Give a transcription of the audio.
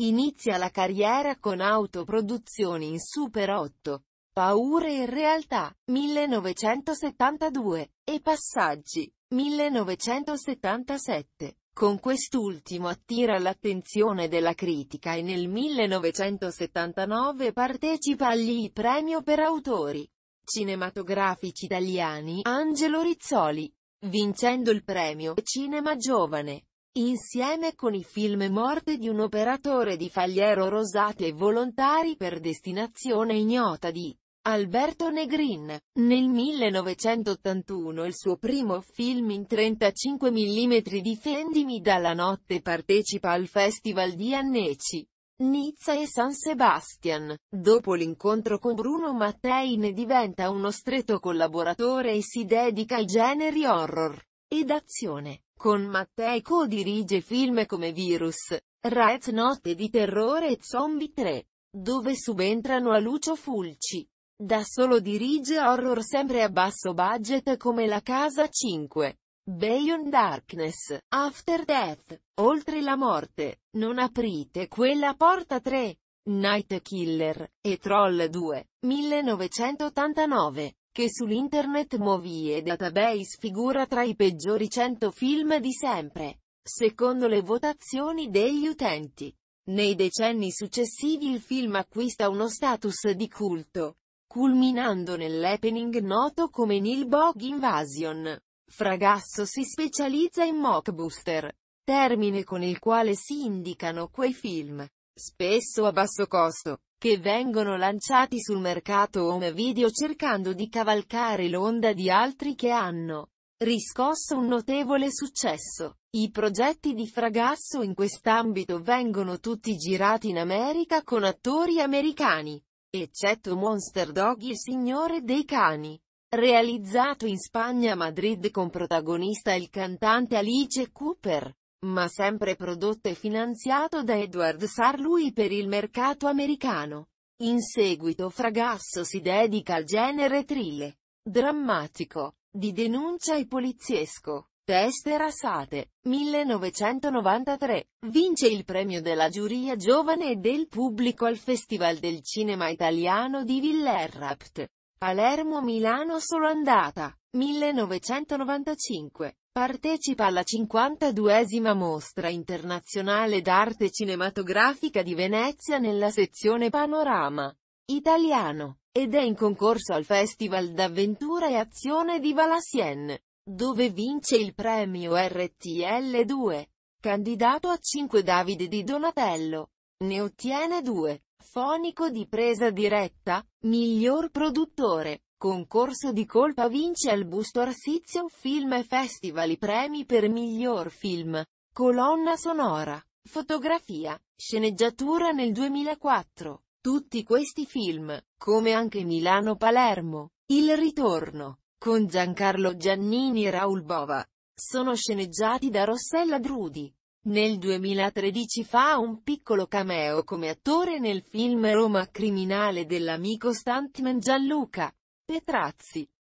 Inizia la carriera con autoproduzioni in Super 8, Paure e realtà, 1972, e Passaggi, 1977. Con quest'ultimo attira l'attenzione della critica e nel 1979 partecipa agli Premio per autori cinematografici italiani Angelo Rizzoli, vincendo il premio Cinema Giovane insieme con i film Morte di un operatore di Fagliero Rosati e Volontari per destinazione ignota di Alberto Negrin. Nel 1981 il suo primo film in 35 mm Difendimi dalla notte partecipa al Festival di Anneci. Nizza e San Sebastian. Dopo l'incontro con Bruno Mattei ne diventa uno stretto collaboratore e si dedica ai generi horror ed azione. Con Mattei co-dirige film come Virus, Rez Notte di Terrore e Zombie 3, dove subentrano a Lucio Fulci. Da solo dirige horror sempre a basso budget come La Casa 5. Beyond Darkness, After Death, Oltre la morte, Non aprite quella porta 3, Night Killer, e Troll 2, 1989 che sull'Internet Movie Database figura tra i peggiori 100 film di sempre, secondo le votazioni degli utenti. Nei decenni successivi il film acquista uno status di culto, culminando nell'happening noto come Neil Bog Invasion. Fragasso si specializza in mockbuster, termine con il quale si indicano quei film spesso a basso costo, che vengono lanciati sul mercato home video cercando di cavalcare l'onda di altri che hanno riscosso un notevole successo. I progetti di Fragasso in quest'ambito vengono tutti girati in America con attori americani, eccetto Monster Dog il Signore dei Cani. Realizzato in Spagna a Madrid con protagonista il cantante Alice Cooper ma sempre prodotto e finanziato da Edward Sarlui per il mercato americano. In seguito Fragasso si dedica al genere thriller, drammatico, di denuncia e poliziesco. Teste rasate, 1993, vince il premio della giuria giovane e del pubblico al Festival del Cinema Italiano di Villerrapt. Palermo-Milano solo andata, 1995. Partecipa alla 52esima Mostra Internazionale d'Arte Cinematografica di Venezia nella sezione Panorama Italiano, ed è in concorso al Festival d'Avventura e Azione di Valassienne, dove vince il premio RTL2. Candidato a 5 Davide di Donatello. Ne ottiene 2. Fonico di presa diretta, miglior produttore. Concorso di colpa vince al Busto Arsizio Film e Festival i premi per miglior film, colonna sonora, fotografia, sceneggiatura nel 2004. Tutti questi film, come anche Milano-Palermo, Il ritorno, con Giancarlo Giannini e Raul Bova, sono sceneggiati da Rossella Drudi. Nel 2013 fa un piccolo cameo come attore nel film Roma Criminale dell'amico stuntman Gianluca. Petrazzi